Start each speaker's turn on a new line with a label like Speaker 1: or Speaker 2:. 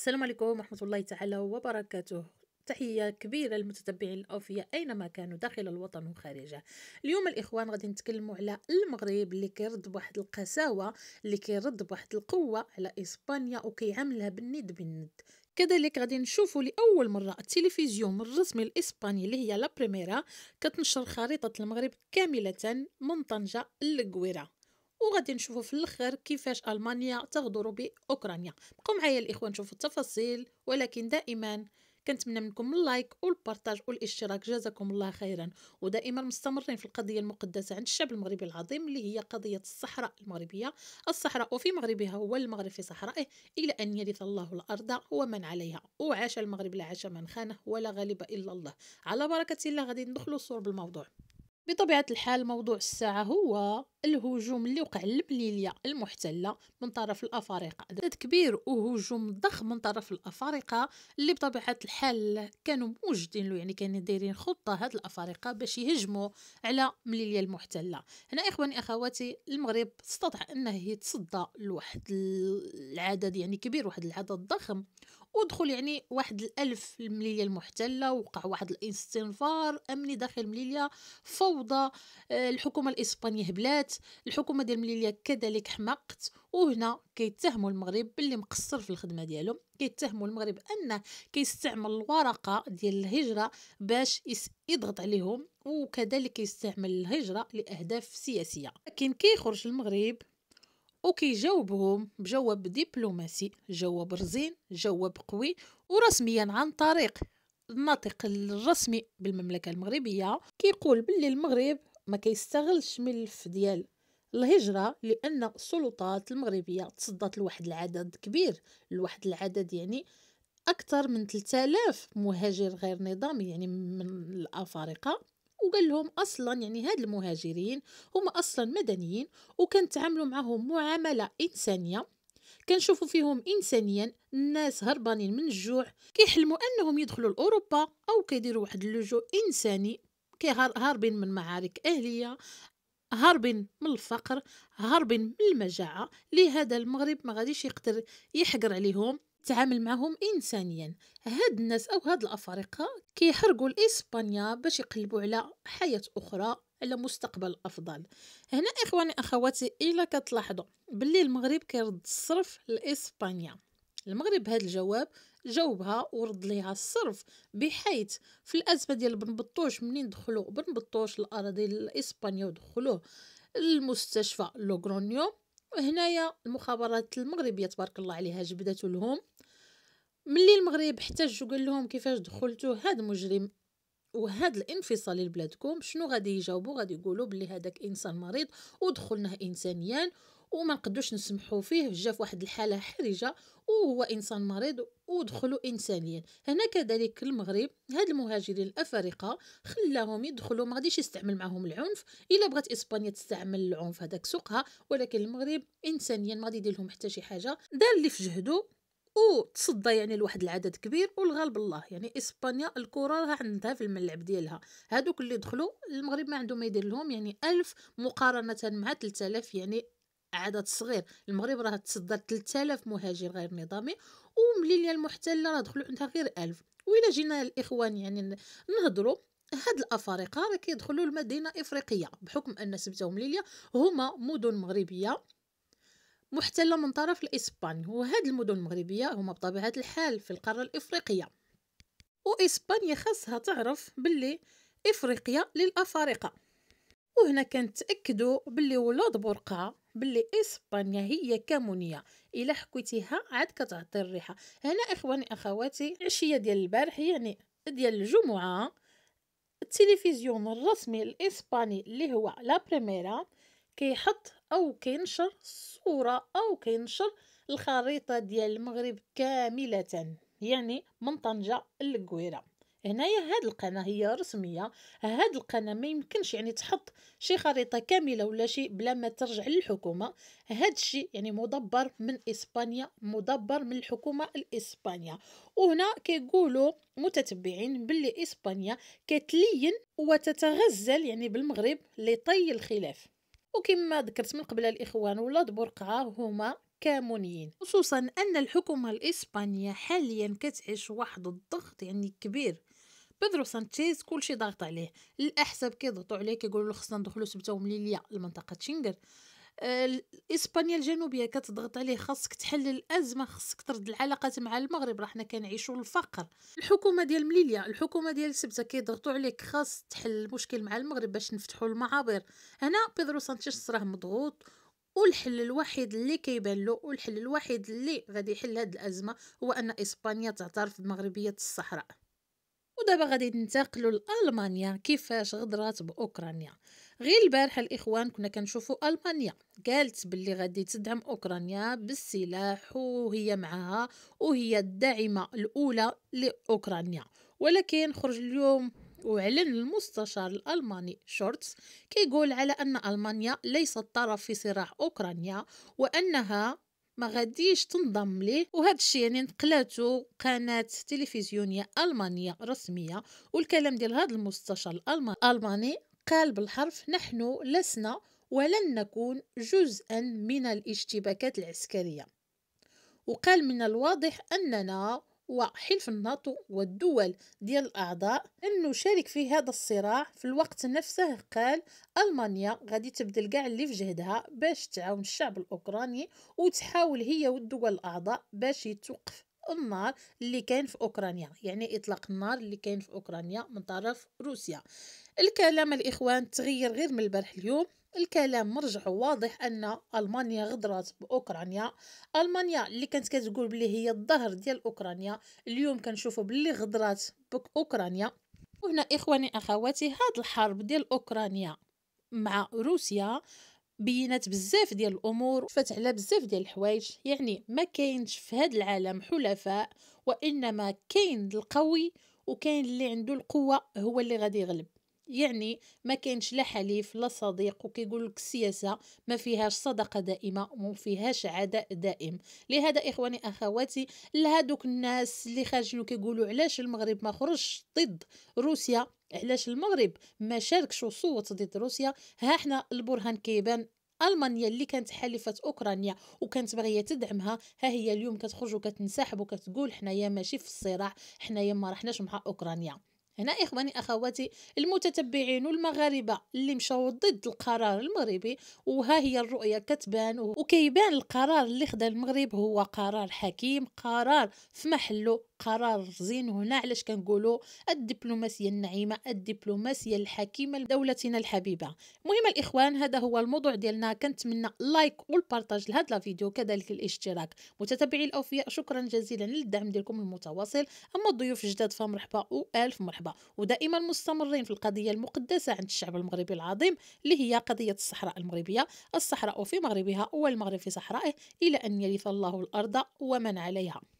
Speaker 1: السلام عليكم ورحمة الله تعالى وبركاته تحية كبيرة للمتتبعين الأوفياء أينما كانوا داخل الوطن وخارجه اليوم الإخوان غادي نتكلموا على المغرب اللي كيرد بواحد القساوة اللي كيرد بواحد القوة على إسبانيا وكيعاملها بالند بالند كذلك غادي نشوفوا لاول مره التلفزيون الرسمي الاسباني اللي هي لا بريميرا كتنشر خريطه المغرب كامله من طنجه للقويره وغادي نشوفوا في الاخر كيفاش المانيا تغدر باوكرانيا بقوا معايا الاخوان نشوفوا التفاصيل ولكن دائما كنتمنى منكم اللايك والبارتاج والاشتراك جزاكم الله خيرا ودائما مستمرين في القضية المقدسة عند الشعب المغربي العظيم اللي هي قضية الصحراء المغربية الصحراء وفي مغربها هو المغرب في صحرائه إلى أن يرث الله الأرض ومن عليها وعاش المغرب لا عاش من خانه ولا غالب إلا الله على بركة الله غادي ندخلوا صور بالموضوع بطبيعة الحال موضوع الساعة هو الهجوم اللي وقع لبليليا المحتلة من طرف الأفارقة عدد كبير وهجوم ضخم من طرف الأفارقة اللي بطبيعة الحال كانوا موجدين له يعني كانوا دايرين خطة هاد الأفارقة باش يهجموا على مليليا المحتلة هنا إخواني أخواتي المغرب استطاع أنه يتصدى لواحد العدد يعني كبير واحد العدد ضخم ودخل يعني واحد الألف المليلية المحتلة وقع واحد الاستنفار أمني داخل المليلية فوضى آه، الحكومة الإسبانية هبلات الحكومة ديال المليلية كذلك حمقت وهنا كيتهموا المغرب باللي مقصر في الخدمة ديالهم كيتهموا المغرب أنه كيستعمل الورقة ديال الهجرة باش يضغط عليهم وكذلك يستعمل الهجرة لأهداف سياسية لكن كيخرج المغرب وكيجاوبهم بجواب دبلوماسي جواب رزين جواب قوي ورسميا عن طريق الناطق الرسمي بالمملكة المغربية كيقول باللي المغرب ما كيستغلش ملف ديال الهجرة لأن السلطات المغربية تصدت لواحد العدد كبير لواحد العدد يعني أكثر من 3000 مهاجر غير نظامي يعني من الأفارقة وقال لهم اصلا يعني هاد المهاجرين هما اصلا مدنيين تعاملوا معهم معامله انسانيه كنشوفوا فيهم انسانيا الناس هربانين من الجوع كيحلموا انهم يدخلوا لاوروبا او كيديروا واحد اللجوء انساني هاربين من معارك اهليه هاربين من الفقر هاربين من المجاعه لهذا المغرب ما غاديش يقدر يحقر عليهم تعامل معهم انسانيا هاد الناس او هاد الافارقه كيحرقوا الاسبانيا باش يقلبوا على حياه اخرى على مستقبل افضل هنا اخواني اخواتي الا كتلاحظوا باللي المغرب كيرد الصرف لاسبانيا المغرب هذا الجواب جاوبها ورد ليها الصرف بحيث في الازمه ديال بن بطوش منين دخلوا بن بطوش الاراضي الاسبانيه ودخلوه المستشفى لوغرونيو وهنايا المخابرات المغربيه تبارك الله عليها جبدته لهم ملي المغرب احتج وقال لهم كيفاش دخلتوا هذا مجرم وهذا الانفصال لبلادكم شنو غادي يجاوبوا غادي يقولوا بلي هذاك انسان مريض ودخلناه انسانيا وما نقدوش نسمحوا فيه جا في واحد الحاله حرجه وهو انسان مريض ودخلوا انسانيا هنا كذلك المغرب هاد المهاجرين الافارقه خلاهم يدخلوا ما غاديش يستعمل معهم العنف الا بغات اسبانيا تستعمل العنف هذاك سوقها ولكن المغرب انسانيا ما غادي يدير لهم حتى شي حاجه دار اللي في جهده وتصدى يعني لواحد العدد كبير والغالب الله يعني اسبانيا الكره راه عندها في الملعب ديالها هادوك اللي دخلوا المغرب ما عنده ما يدير لهم يعني ألف مقارنه مع 3000 يعني عدد صغير المغرب راه تصدر 3000 مهاجر غير نظامي وملي المحتله راه دخلوا عندها غير 1000 وإلا جينا الإخوان يعني نهضروا هاد الافارقه راه كيدخلوا المدينه افريقيه بحكم ان سبته ليليا هما مدن مغربيه محتله من طرف الاسبان وهاد المدن المغربيه هما بطبيعه الحال في القاره الافريقيه واسبانيا خاصها تعرف باللي افريقيا للافارقه وهنا كنتاكدوا باللي ولاد برقعه باللي اسبانيا هي كمونيه الا حكيتيها عاد كتعطي الريحه هنا اخواني اخواتي العشيه ديال البارح يعني ديال الجمعه التلفزيون الرسمي الاسباني اللي هو لا بريميرا كيحط او كينشر صوره او كينشر الخريطه ديال المغرب كامله يعني من طنجه للكويره هنايا هاد القناه هي رسميه هاد القناه ما يمكنش يعني تحط شي خريطه كامله ولا شي بلا ما ترجع للحكومه هاد الشيء يعني مدبر من اسبانيا مدبر من الحكومه الاسبانيه وهنا كيقولوا متتبعين باللي اسبانيا كتلين وتتغزل يعني بالمغرب لطي الخلاف وكما ذكرت من قبل الاخوان ولاد برقعه هما كامونيين خصوصا ان الحكومه الاسبانيه حاليا كتعيش واحد الضغط يعني كبير بيدرو سانتيز كلشي ضاغط عليه الاحزاب كيضغطوا عليه كيقولوا له خصنا ندخلوا سبته ومليليه لمنطقه شنغر آه، اسبانيا الجنوبيه كتضغط عليه خاصك تحل الازمه خاصك ترد العلاقات مع المغرب راه حنا كنعيشوا الفقر الحكومه ديال مليليا الحكومه ديال سبته كيضغطوا عليك خاص تحل المشكل مع المغرب باش نفتحوا المعابر هنا بيدرو سانتيز راه مضغوط والحل الوحيد اللي كيبان له والحل الوحيد اللي غادي يحل هذه الازمه هو ان اسبانيا تعترف بمغربيه الصحراء ودابا غادي ننتقلوا لالمانيا كيفاش غدرات باوكرانيا غير البارحه الاخوان كنا كنشوفوا المانيا قالت باللي غادي تدعم اوكرانيا بالسلاح وهي معها وهي الداعمه الاولى لاوكرانيا ولكن خرج اليوم وعلن المستشار الألماني شورتس كيقول على أن ألمانيا ليست طرف في صراع أوكرانيا وأنها ما غاديش تنضم ليه وهذا الشيء يعني نقلاتو قناه تلفزيونيه المانيه رسميه والكلام ديال هذا المستشار الالماني قال بالحرف نحن لسنا ولن نكون جزءا من الاشتباكات العسكريه وقال من الواضح اننا وحلف الناتو والدول ديال الأعضاء انه شارك في هذا الصراع في الوقت نفسه قال ألمانيا غادي تبذل كاع اللي في جهدها باش تعاون الشعب الأوكراني وتحاول هي والدول الأعضاء باش يتوقف النار اللي كاين في اوكرانيا يعني اطلاق النار اللي كاين في اوكرانيا من طرف روسيا الكلام الاخوان تغير غير من البارح اليوم الكلام مرجع واضح ان المانيا غدرت باوكرانيا المانيا اللي كانت كتقول بلي هي الظهر ديال اوكرانيا اليوم كنشوفوا بلي غدرت باوكرانيا وهنا اخواني اخواتي هاد الحرب ديال اوكرانيا مع روسيا بينات بزاف ديال الامور وفات على بزاف ديال الحوايج يعني ما كاينش في هاد العالم حلفاء وانما كاين القوي وكاين اللي عنده القوه هو اللي غادي يغلب يعني ما كاينش لا حليف لا صديق وكيقول لك السياسه ما فيهاش صدقه دائمه وما فيهاش عداء دائم لهذا اخواني اخواتي لهذوك الناس اللي خرجوا كيقولوا علاش المغرب ما خرجش ضد روسيا علاش المغرب ما شاركش وصوت ضد روسيا ها حنا البرهان كيبان المانيا اللي كانت حليفه اوكرانيا وكانت باغيه تدعمها ها هي اليوم كتخرج وكتنسحب وكتقول حنايا ماشي في الصراع حنايا ما رحناش مع اوكرانيا هنا إخواني أخواتي المتتبعين والمغاربة اللي مشاو ضد القرار المغربي وها هي الرؤية كتبان وكيبان القرار اللي خدا المغرب هو قرار حكيم قرار في محله قرار زين هنا علاش كنقولوا الدبلوماسيه النعيمه الدبلوماسيه الحكيمه لدولتنا الحبيبه المهم الاخوان هذا هو الموضوع ديالنا كنتمنى اللايك والبرتاج لهذا الفيديو كذلك الاشتراك متتبعي الاوفياء شكرا جزيلا للدعم ديالكم المتواصل اما الضيوف الجداد فمرحبا والف مرحبا مرحبا ودائما مستمرين في القضية المقدسة عند الشعب المغربي العظيم اللي هي قضية الصحراء المغربية الصحراء في مغربها والمغرب في صحرائه إلى أن يرث الله الأرض ومن عليها